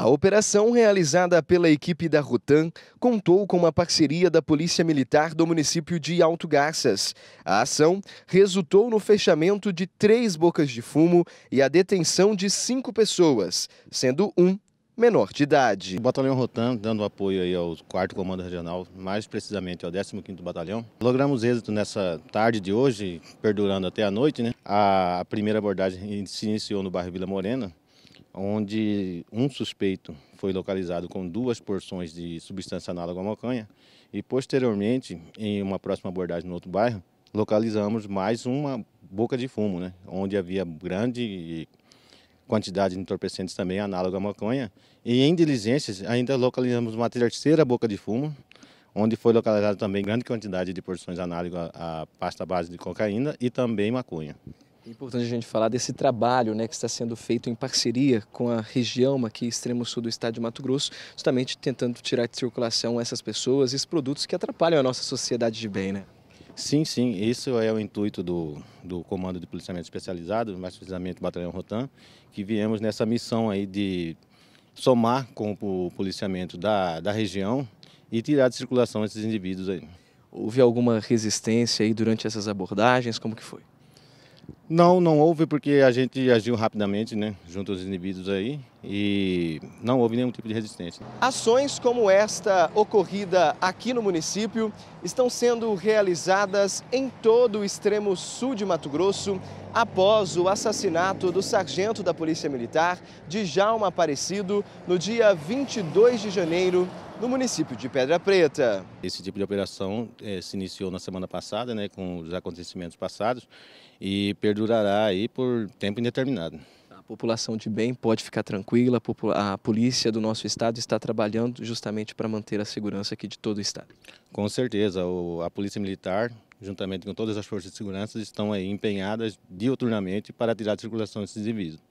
A operação realizada pela equipe da Rutan contou com uma parceria da Polícia Militar do município de Alto Garças. A ação resultou no fechamento de três bocas de fumo e a detenção de cinco pessoas, sendo um menor de idade. O Batalhão Rotan, dando apoio aí ao 4 Comando Regional, mais precisamente ao 15º Batalhão, logramos êxito nessa tarde de hoje, perdurando até a noite. Né? A primeira abordagem se iniciou no bairro Vila Morena, onde um suspeito foi localizado com duas porções de substância análoga à maconha e posteriormente, em uma próxima abordagem no outro bairro, localizamos mais uma boca de fumo, né, onde havia grande quantidade de entorpecentes também análoga à maconha. E em diligências ainda localizamos uma terceira boca de fumo, onde foi localizada também grande quantidade de porções análogas à pasta base de cocaína e também maconha. É importante a gente falar desse trabalho né, que está sendo feito em parceria com a região aqui, extremo sul do estado de Mato Grosso, justamente tentando tirar de circulação essas pessoas, esses produtos que atrapalham a nossa sociedade de bem, né? Sim, sim, isso é o intuito do, do Comando de Policiamento Especializado, mais precisamente o Batalhão Rotan, que viemos nessa missão aí de somar com o policiamento da, da região e tirar de circulação esses indivíduos aí. Houve alguma resistência aí durante essas abordagens? Como que foi? Não, não houve porque a gente agiu rapidamente, né, junto aos inibidos aí, e não houve nenhum tipo de resistência. Ações como esta ocorrida aqui no município estão sendo realizadas em todo o extremo sul de Mato Grosso após o assassinato do sargento da Polícia Militar, Djalma Aparecido, no dia 22 de janeiro no município de Pedra Preta. Esse tipo de operação é, se iniciou na semana passada, né, com os acontecimentos passados, e perdoou perdurará aí por tempo indeterminado. A população de bem pode ficar tranquila, a polícia do nosso estado está trabalhando justamente para manter a segurança aqui de todo o estado. Com certeza, a Polícia Militar, juntamente com todas as forças de segurança, estão aí empenhadas dioturnamente para tirar de circulação esses indivíduos.